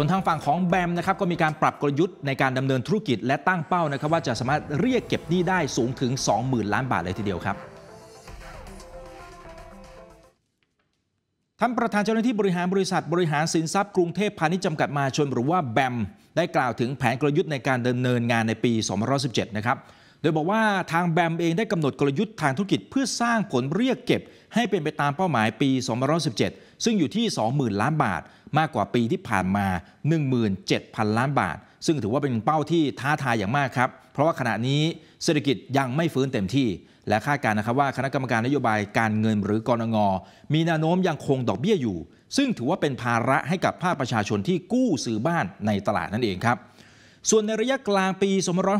ส่วนทางฝั่งของแบมนะครับก็มีการปรับกลยุทธ์ในการดำเนินธุรกิจ และตั้งเป้านะครับว่าจะสามารถเรียกเก็บหนี้ได้สูงถึง20,000ล้านบาทเลยทีเดียวครับท่านประธานเจ้าหน้าที่บริหารบริษัทบริหารสินทรัพย์กรุงเทพพาณิชย์จำกัดมาชน หรือว่าแบมได้กล่าวถึงแผนกลยุทธ์ในการดำเนินงานในปี 2017 นะครับ โดยบอกว่าทางแบมเองได้กำหนดกลยุทธ์ทางธุรกิจเพื่อสร้างผลเรียกเก็บ ให้เป็นไปตามเป้าหมายปี 2017ซึ่งอยู่ที่ 20,000 ล้านบาท มากกว่าปีที่ผ่านมา 17,000 ล้านบาท ซึ่งถือว่าเป็นเป้าที่ท้าทายอย่างมากครับ เพราะว่าขณะนี้เศรษฐกิจยังไม่ฟื้นเต็มที่ และคาดการณ์นะครับว่าคณะกรรมการนโยบายการเงินหรือกรงงมีแนวโน้มยังคงดอกเบี้ยอยู่ ซึ่งถือว่าเป็นภาระให้กับภาคประชาชนที่กู้ซื้อบ้านในตลาดนั่นเองครับส่วนในระยะกลางปี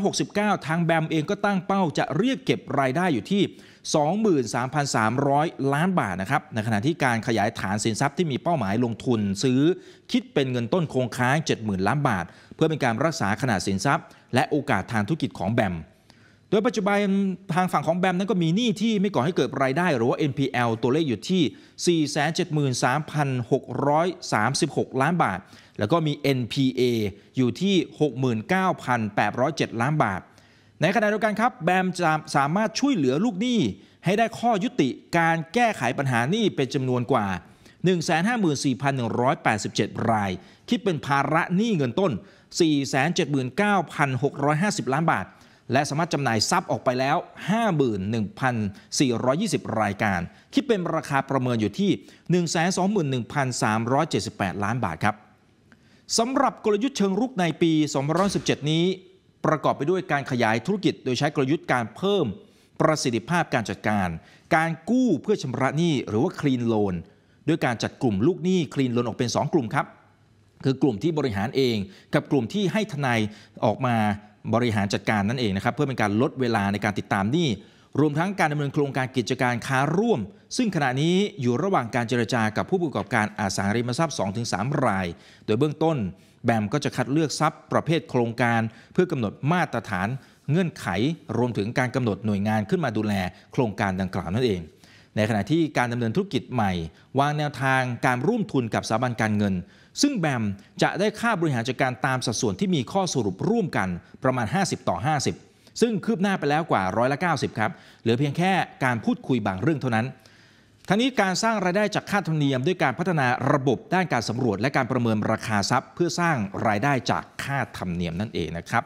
2569 ทางแบมเองก็ตั้งเป้าจะเรียกเก็บรายได้อยู่ที่ 23,300 ล้านบาทนะครับ ในขณะที่การขยายฐานสินทรัพย์ที่มีเป้าหมายลงทุนซื้อคิดเป็นเงินต้นโครงค้าง70,000 ล้านบาท เพื่อเป็นการรักษาขนาดสินทรัพย์และโอกาสทางธุรกิจของแบมโดยปัจจุบันทางฝั่งของแบมนั้นก็มีหนี้ที่ไม่ก่อให้เกิดรายได้ หรือว่า NPL ตัวเลขอยู่ที่ 473,636 ล้านบาท แล้วก็มี NPA อยู่ที่ 69,807 ล้านบาท ในขณะเดียวกันครับ แบมจะสามารถช่วยเหลือลูกหนี้ ให้ได้ข้อยุติการแก้ไขปัญหาหนี้เป็นจำนวนกว่า 154,187 ราย คิดเป็นภาระหนี้เงินต้น 479,650 ล้านบาทและสามารถจำหน่ายทรัพย์ออกไปแล้ว 51,420 รายการ คิดเป็นราคาประเมินอยู่ที่ 121,378 ล้านบาทครับ สำหรับกลยุทธ์เชิงรุกในปี 2017 นี้ ประกอบไปด้วยการขยายธุรกิจ โดยใช้กลยุทธ์การเพิ่มประสิทธิภาพการจัดการ การกู้เพื่อชำระหนี้หรือว่าคลีนโลนด้วยการจัดกลุ่มลูกหนี้คลีนโลนออกเป็น 2 กลุ่มครับ คือกลุ่มที่บริหารเอง กับกลุ่มที่ให้ทนายออกมาบริหารจัดการนั่นเองนะครับเพื่อเป็นการลดเวลาในการติดตามหนี้ รวมทั้งการดำเนินโครงการกิจการค้าร่วม ซึ่งขณะนี้อยู่ระหว่างการเจรจากับผู้ประกอบการอาสาริมทรัพย์2สราย โดยเบื้องต้น แบมก็จะคัดเลือกทรัพย์ประเภทโครงการ เพื่อกำหนดมาตรฐานเงื่อนไข รวมถึงการกำหนดหน่วยงานขึ้นมาดูแล โครงการดังกล่าวนั่นเองในขณะที่การดำเนินธุรกิจใหม่ วางแนวทางการร่วมทุนกับสถาบันการเงิน ซึ่งแบมจะได้ค่าบริหารจัดการตามสัดส่วนที่มีข้อสรุปร่วมกันประมาณ 50 ต่อ 50 ซึ่งคืบหน้าไปแล้วกว่าร้อยละ90 ครับ เหลือเพียงแค่การพูดคุยบางเรื่องเท่านั้นทั้งนี้การสร้างรายได้จากค่าธรรมเนียมด้วยการพัฒนาระบบด้านการสำรวจและการประเมินราคาทรัพย์ เพื่อสร้างรายได้จากค่าธรรมเนียมนั่นเองนะครับ